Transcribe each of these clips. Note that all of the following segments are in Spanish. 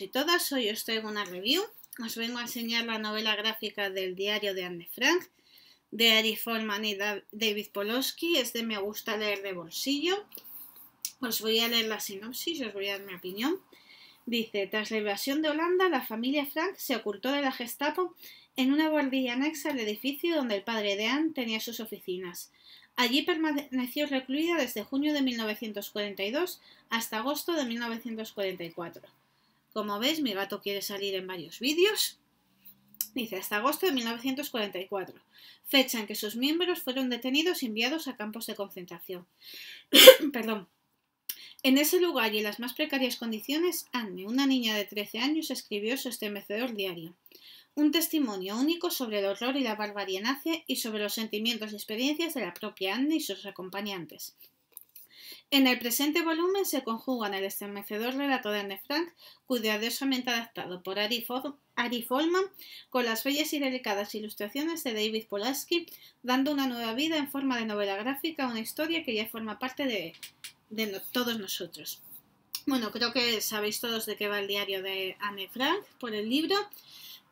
y todas, hoy estoy en una review. Os vengo a enseñar la novela gráfica del diario de Anne Frank, de Ari Folman y David Polosky. Es de Me gusta leer de bolsillo. Os voy a leer la sinopsis, os voy a dar mi opinión. Dice, tras la invasión de Holanda, la familia Frank se ocultó de la Gestapo en una guardilla anexa al edificio donde el padre de Anne tenía sus oficinas. Allí permaneció recluida desde junio de 1942 hasta agosto de 1944. Como ves, mi gato quiere salir en varios vídeos. Dice, hasta agosto de 1944, fecha en que sus miembros fueron detenidos y enviados a campos de concentración. Perdón. En ese lugar y en las más precarias condiciones, Anne, una niña de 13 años, escribió su estremecedor diario. Un testimonio único sobre el horror y la barbarie nazi y sobre los sentimientos y experiencias de la propia Anne y sus acompañantes. En el presente volumen se conjugan el estremecedor relato de Anne Frank, cuidadosamente adaptado por Ari, Folman, con las bellas y delicadas ilustraciones de David Polaski, dando una nueva vida en forma de novela gráfica a una historia que ya forma parte de, todos nosotros. Bueno, creo que sabéis todos de qué va el diario de Anne Frank por el libro.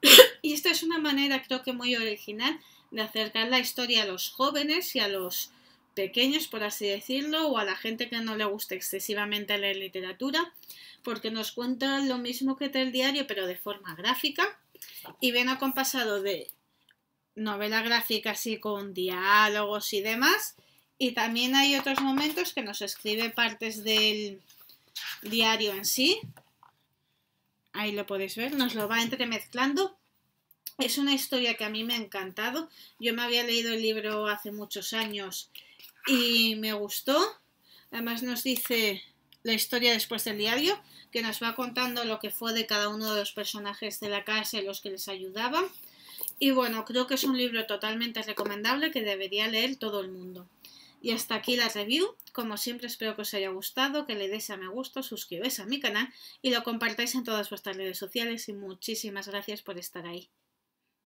y esta es una manera, creo que muy original, de acercar la historia a los jóvenes y a los pequeños, por así decirlo, o a la gente que no le gusta excesivamente leer literatura, porque nos cuenta lo mismo que el diario, pero de forma gráfica y viene acompasado de novela gráfica así con diálogos y demás. Y también hay otros momentos que nos escribe partes del diario en sí. Ahí lo podéis ver, nos lo va entremezclando es una historia que a mí me ha encantado. Yo me había leído el libro hace muchos años y me gustó. Además nos dice la historia después del diario, que nos va contando lo que fue de cada uno de los personajes de la casa y los que les ayudaban. Y bueno, creo que es un libro totalmente recomendable que debería leer todo el mundo. Y hasta aquí la review. Como siempre espero que os haya gustado, que le deis a me gusta, suscribáis a mi canal y lo compartáis en todas vuestras redes sociales y muchísimas gracias por estar ahí.